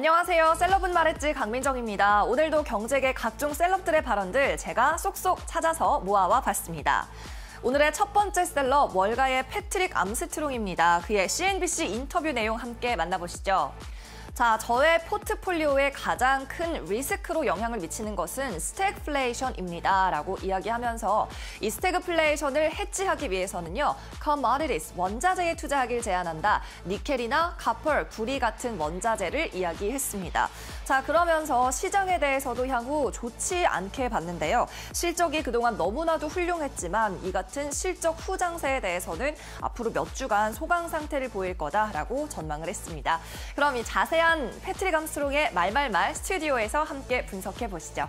안녕하세요. 셀럽은 말했지 강민정입니다. 오늘도 경제계 각종 셀럽들의 발언들 제가 쏙쏙 찾아서 모아와 봤습니다. 오늘의 첫 번째 셀럽 월가의 패트릭 암스트롱입니다. 그의 CNBC 인터뷰 내용 함께 만나보시죠. 자, 저의 포트폴리오에 가장 큰 리스크로 영향을 미치는 것은 스태그플레이션입니다. 라고 이야기하면서 이 스태그플레이션을 해치하기 위해서는요. commodities, 원자재에 투자하길 제안한다. 니켈이나 카펄, 구리 같은 원자재를 이야기했습니다. 자, 그러면서 시장에 대해서도 향후 좋지 않게 봤는데요. 실적이 그동안 너무나도 훌륭했지만 이 같은 실적 후장세에 대해서는 앞으로 몇 주간 소강 상태를 보일 거다라고 전망을 했습니다. 그럼 이 자세한 시간 패트릭 암스롱의 트 말말말 스튜디오에서 함께 분석해 보시죠.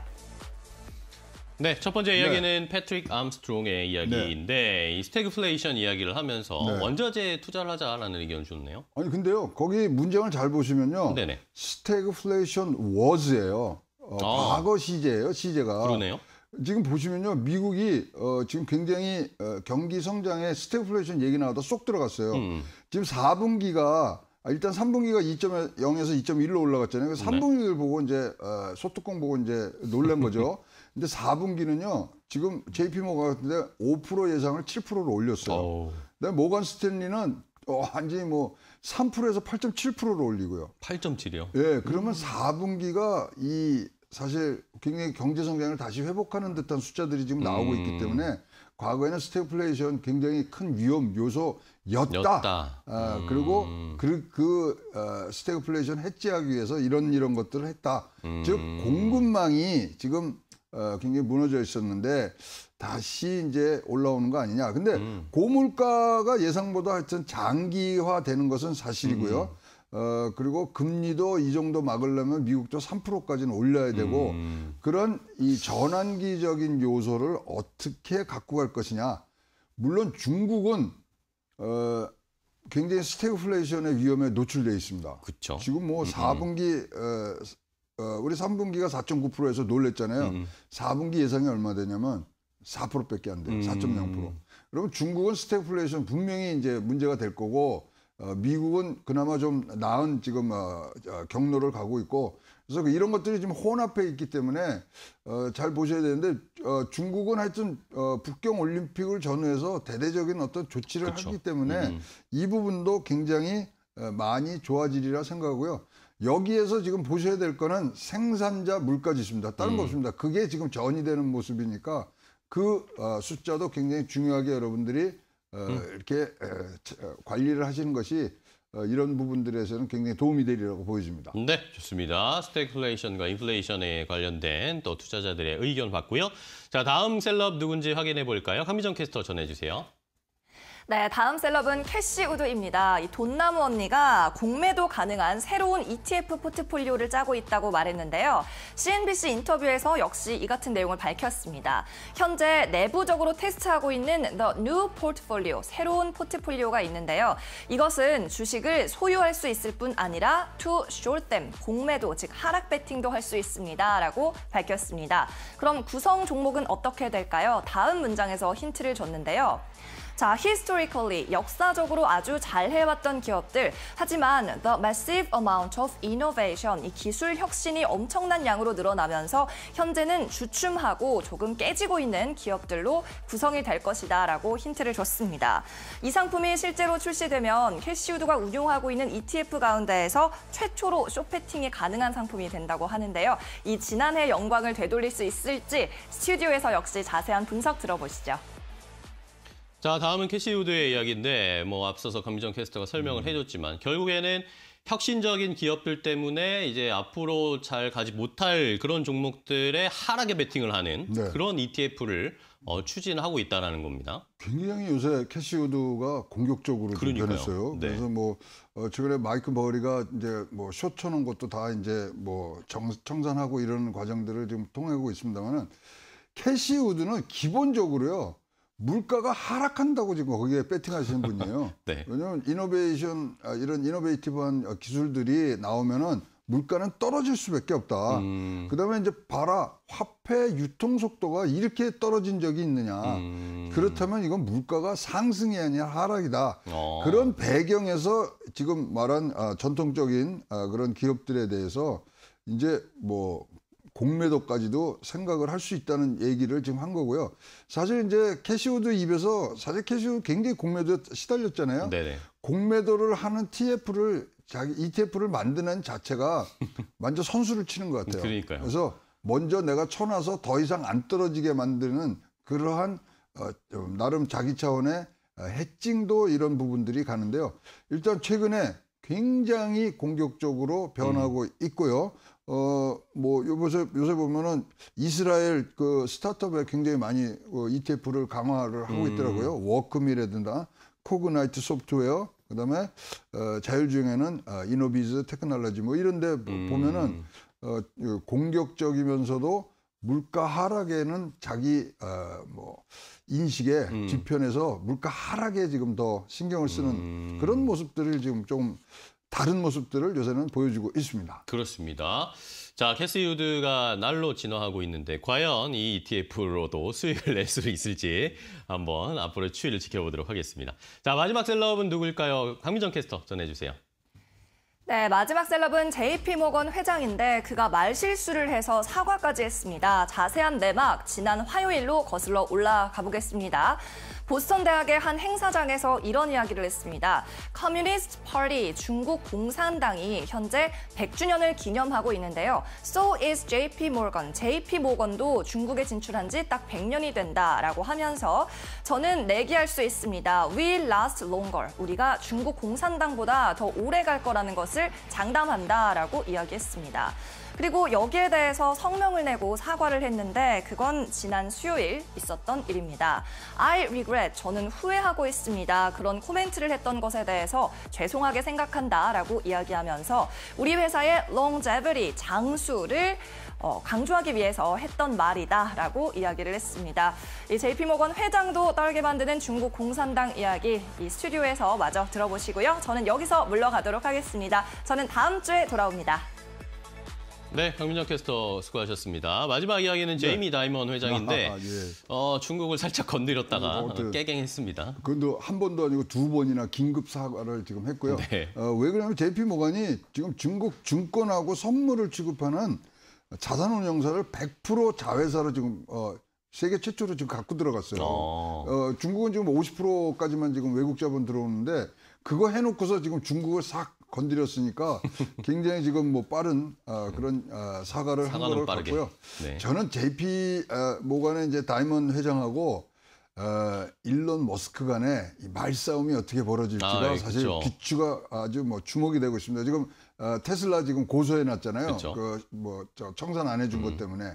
네, 첫 번째 네. 이야기는 네. 패트릭 암스트롱의 이야기인데 네. 이 스태그플레이션 이야기를 하면서 네. 원자재에 투자를 하자라는 의견을 줬네요. 아니 근데요. 거기 문장을 잘 보시면요. 네네. 스태그플레이션 워즈예요. 어, 아. 과거 시제예요, 시제가. 그러네요. 지금 보시면요. 미국이 어, 지금 굉장히 어, 경기 성장에 스태그플레이션 얘기 나와서 쏙 들어갔어요. 음. 지금 4분기가 아, 일단 3분기가 2.0에서 2.1로 올라갔잖아요. 그래서 3분기를 보고 이제 어, 소뚜껑 보고 이제 놀란 거죠. 근데 4분기는요. 지금 JP모가 같은데 5% 예상을 7%로 올렸어요. 오. 근데 모건 스탠리는 어, 완전히 뭐 3%에서 8.7%로 올리고요. 8.7이요? 예, 그러면 음. 4분기가 이 사실 굉장히 경제 성장을 다시 회복하는 듯한 숫자들이 지금 나오고 음. 있기 때문에 과거에는 스테이플레이션 굉장히 큰 위험 요소였다. 아, 음. 그리고 그, 그 어, 스테이플레이션 해지하기 위해서 이런 이런 것들을 했다. 음. 즉 공급망이 지금 어, 굉장히 무너져 있었는데 다시 이제 올라오는 거 아니냐. 근데 음. 고물가가 예상보다 하여튼 장기화되는 것은 사실이고요. 음. 어, 그리고 금리도 이 정도 막으려면 미국도 3%까지는 올려야 되고 음. 그런 이 전환기적인 요소를 어떻게 갖고 갈 것이냐. 물론 중국은 어, 굉장히 스태그플레이션의 위험에 노출돼 있습니다. 그쵸. 지금 뭐 음. 4분기 어, 어, 우리 3분기가 4.9%에서 놀랬잖아요. 음. 4분기 예상이 얼마 되냐면 4%밖에 안 돼요. 4.0%. 음. 그러면 중국은 스태그플레이션 분명히 이제 문제가 될 거고 어, 미국은 그나마 좀 나은 지금 어, 어, 경로를 가고 있고 그래서 그 이런 것들이 지금 혼합해 있기 때문에 잘 보셔야 되는데 중국은 하여튼 북경 올림픽을 전후해서 대대적인 어떤 조치를 그렇죠. 하기 때문에 음, 음. 이 부분도 굉장히 많이 좋아지리라 생각하고요. 여기에서 지금 보셔야 될 거는 생산자 물가 지수입니다. 다른 음. 거 없습니다. 그게 지금 전이 되는 모습이니까 그 숫자도 굉장히 중요하게 여러분들이 어, 음. 이렇게 어, 관리를 하시는 것이 어, 이런 부분들에서는 굉장히 도움이 되리라고 보여집니다. 네, 좋습니다. 스테이플레이션과 인플레이션에 관련된 또 투자자들의 의견 봤고요. 자, 다음 셀럽 누군지 확인해 볼까요? 한미정 캐스터 전해주세요. 네, 다음 셀럽은 캐시 우드입니다. 이 돈나무 언니가 공매도 가능한 새로운 ETF 포트폴리오를 짜고 있다고 말했는데요. CNBC 인터뷰에서 역시 이 같은 내용을 밝혔습니다. 현재 내부적으로 테스트하고 있는 The New Portfolio, 새로운 포트폴리오가 있는데요. 이것은 주식을 소유할 수 있을 뿐 아니라 to short them, 공매도, 즉 하락 배팅도할 수 있습니다. 라고 밝혔습니다. 그럼 구성 종목은 어떻게 될까요? 다음 문장에서 힌트를 줬는데요. 자, historically, 역사적으로 아주 잘 해왔던 기업들. 하지만 the massive amount of innovation, 이 기술 혁신이 엄청난 양으로 늘어나면서 현재는 주춤하고 조금 깨지고 있는 기업들로 구성이 될 것이다 라고 힌트를 줬습니다. 이 상품이 실제로 출시되면 캐시우드가 운용하고 있는 ETF 가운데에서 최초로 쇼패팅이 가능한 상품이 된다고 하는데요. 이 지난해 영광을 되돌릴 수 있을지 스튜디오에서 역시 자세한 분석 들어보시죠. 자, 다음은 캐시우드의 이야기인데 뭐 앞서서 감민정 캐스터가 설명을 음. 해줬지만 결국에는 혁신적인 기업들 때문에 이제 앞으로 잘 가지 못할 그런 종목들의 하락에 베팅을 하는 네. 그런 ETF를 어, 추진하고 있다라는 겁니다. 굉장히 요새 캐시우드가 공격적으로 변했어요. 네. 그래서 뭐 어, 최근에 마이크 버리가 이제 뭐 쇼쳐놓은 것도 다 이제 뭐 정, 청산하고 이런 과정들을 지금 통하고 있습니다만은 캐시우드는 기본적으로요. 물가가 하락한다고 지금 거기에 베팅하시는 분이에요. 네. 왜냐하면 이노베이션 아, 이런 이노베이티브한 기술들이 나오면은 물가는 떨어질 수밖에 없다. 음. 그다음에 이제 봐라 화폐 유통 속도가 이렇게 떨어진 적이 있느냐. 음. 그렇다면 이건 물가가 상승이 아니라 하락이다. 어. 그런 배경에서 지금 말한 아, 전통적인 아, 그런 기업들에 대해서 이제 뭐 공매도까지도 생각을 할 수 있다는 얘기를 지금 한 거고요. 사실 이제 캐시우드 입에서 사실 캐시우드 굉장히 공매도에 시달렸잖아요. 네네. 공매도를 하는 TF를 자기 ETF를 만드는 자체가 먼저 선수를 치는 것 같아요. 그러니까요. 그래서 먼저 내가 쳐놔서 더 이상 안 떨어지게 만드는 그러한 어, 나름 자기 차원의 어, 해칭도 이런 부분들이 가는데요. 일단 최근에 굉장히 공격적으로 변하고 음. 있고요. 어뭐 요새 요새 보면은 이스라엘 그 스타트업에 굉장히 많이 어, ETF를 강화를 하고 있더라고요. 음. 워크미라든가 코그나이트 소프트웨어 그다음에 어, 자율주행에는 어, 이노비즈 테크놀로지 뭐 이런데 음. 보면은 어, 공격적이면서도 물가 하락에는 자기 어, 뭐 인식에 음. 뒤편에서 물가 하락에 지금 더 신경을 쓰는 음. 그런 모습들을 지금 좀 다른 모습들을 요새는 보여주고 있습니다. 그렇습니다. 자, 캐스유드가 날로 진화하고 있는데 과연 이 ETF로도 수익을 낼 수 있을지 한번 앞으로 추이를 지켜보도록 하겠습니다. 자, 마지막 셀럽은 누구일까요? 강민정 캐스터 전해주세요. 네, 마지막 셀럽은 JP 모건 회장인데 그가 말실수를 해서 사과까지 했습니다. 자세한 내막 지난 화요일로 거슬러 올라가 보겠습니다. 보스턴 대학의 한 행사장에서 이런 이야기를 했습니다. 커뮤니스트 파티 중국 공산당이 현재 100주년을 기념하고 있는데요. So is JP Morgan. JP m o r g a n 도 중국에 진출한 지 딱 100년이 된다라고 하면서 저는 내기할 수 있습니다. We last longer. 우리가 중국 공산당보다 더 오래 갈 거라는 것을 장담한다라고 이야기했습니다. 그리고 여기에 대해서 성명을 내고 사과를 했는데 그건 지난 수요일 있었던 일입니다. I regret 것에 네, 저는 후회하고 있습니다. 그런 코멘트를 했던 것에 대해서 죄송하게 생각한다라고 이야기하면서 우리 회사의 롱제브리 장수를 어, 강조하기 위해서 했던 말이다라고 이야기를 했습니다. 이 JP모건 회장도 떨게 만드는 중국 공산당 이야기 이 스튜디오에서 마저 들어보시고요. 저는 여기서 물러가도록 하겠습니다. 저는 다음 주에 돌아옵니다. 네, 강민정 캐스터 수고하셨습니다. 마지막 이야기는 네. 제이미 다이먼 회장인데 아, 예. 어, 중국을 살짝 건드렸다가 어, 네. 깨갱했습니다. 그런데 한 번도 아니고 두 번이나 긴급 사과를 지금 했고요. 네. 어, 왜 그러냐면 JP 모건이 지금 중국 증권하고 선물을 취급하는 자산운용사를 100% 자회사로 지금 어, 세계 최초로 지금 갖고 들어갔어요. 어. 어 중국은 지금 50%까지만 지금 외국 자본 들어오는데 그거 해놓고서 지금 중국을 싹 건드렸으니까 굉장히 지금 뭐 빠른 어, 그런 어, 사과를 한 거를 빠르 고요 네. 저는 JP 어, 모간의 이제 다이먼 회장하고 어, 일론 머스크 간의 이 말싸움이 어떻게 벌어질지가 아, 예, 사실 그추가 아주 뭐 주목이 되고 있습니다. 지금 어, 테슬라 지금 고소해 놨잖아요. 그뭐저 그 청산 안 해준 음. 것 때문에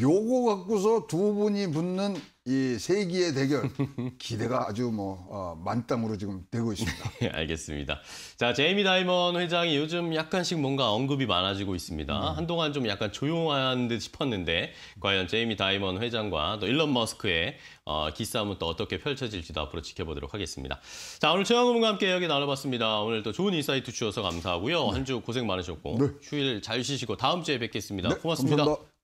요거 갖고서 두 분이 붙는 이 세기의 대결 기대가 아주 뭐 어, 만땅으로 지금 되고 있습니다. 네, 알겠습니다. 자 제이미 다이먼 회장이 요즘 약간씩 뭔가 언급이 많아지고 있습니다. 음. 한동안 좀 약간 조용한 듯 싶었는데 과연 제이미 다이먼 회장과 또 일론 머스크의 어, 기싸움은 또 어떻게 펼쳐질지도 앞으로 지켜보도록 하겠습니다. 자 오늘 최영분과 함께 여기 나눠봤습니다. 오늘 또 좋은 인사이트 주셔서 감사하고요. 네. 한주 고생 많으셨고 네. 휴일 잘 쉬시고 다음 주에 뵙겠습니다. 네, 고맙습니다 감사합니다.